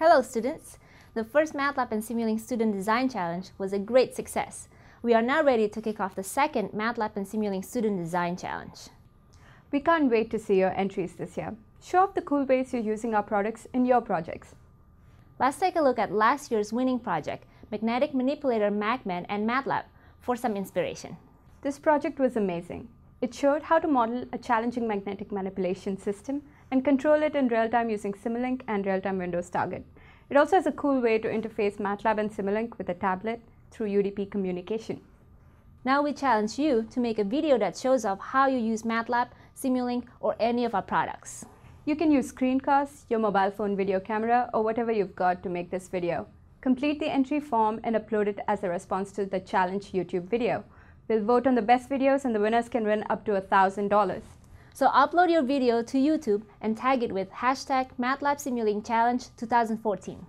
Hello students! The first MATLAB and Simulink Student Design Challenge was a great success. We are now ready to kick off the second MATLAB and Simulink Student Design Challenge. We can't wait to see your entries this year. Show off the cool ways you're using our products in your projects. Let's take a look at last year's winning project, Magnetic Manipulator MagMan and MATLAB, for some inspiration. This project was amazing. It showed how to model a challenging magnetic manipulation system and control it in real-time using Simulink and real-time Windows Target. It also has a cool way to interface MATLAB and Simulink with a tablet through UDP communication. Now we challenge you to make a video that shows off how you use MATLAB, Simulink, or any of our products. You can use screencasts, your mobile phone video camera, or whatever you've got to make this video. Complete the entry form and upload it as a response to the challenge YouTube video. We'll vote on the best videos and the winners can win up to $1,000. So upload your video to YouTube and tag it with hashtag MATLAB Simulating Challenge 2014.